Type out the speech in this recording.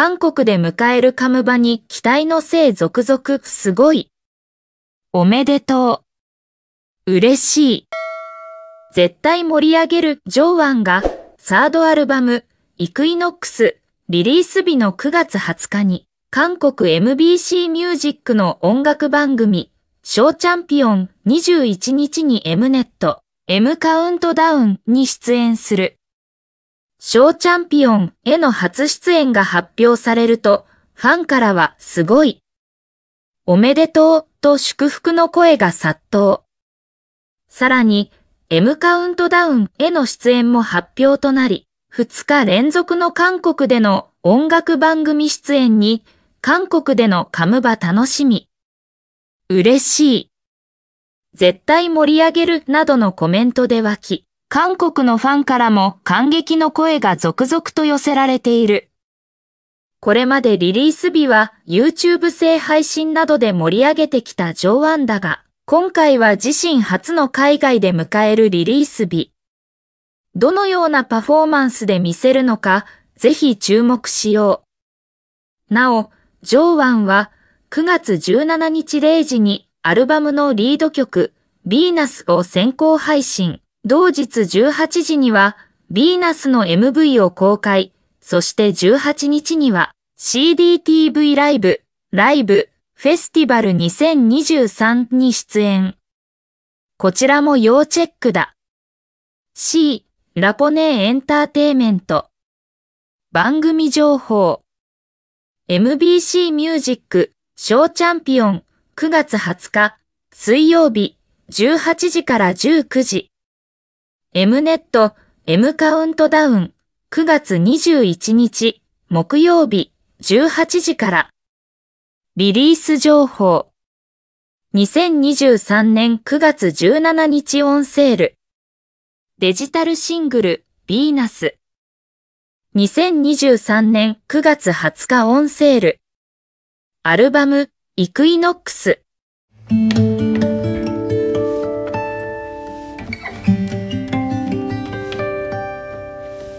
韓国で迎えるカムバに期待のせい続々すごい。おめでとう。嬉しい。絶対盛り上げるジョーアンがサードアルバムイクイノックスリリース日の9月20日に韓国 MBC ミュージックの音楽番組小チャンピオン21日に Mnet M カウントダウンに出演する。小チャンピオンへの初出演が発表されると、ファンからはすごい。おめでとうと祝福の声が殺到。さらに、M カウントダウンへの出演も発表となり、2日連続の韓国での音楽番組出演に、韓国でのカムバ楽しみ。嬉しい。絶対盛り上げるなどのコメントで沸き、韓国のファンからも感激の声が続々と寄せられている。これまでリリース日は YouTube 制配信などで盛り上げてきた上腕だが、今回は自身初の海外で迎えるリリース日。どのようなパフォーマンスで見せるのか、ぜひ注目しよう。なお、上腕は9月17日0時にアルバムのリード曲、ヴィーナスを先行配信。同日18時には、ヴィーナスの MV を公開、そして18日には、CDTV ライブ、ライブ、フェスティバル2023に出演。こちらも要チェックだ。C、ラポネーエンターテイメント。番組情報。MBC ミュージック、小チャンピオン、9月20日、水曜日、18時から19時。M ネット M カウントダウン9月21日木曜日18時からリリース情報2023年9月17日オンセールデジタルシングルビーナス2023年9月20日オンセールアルバムイクイノックス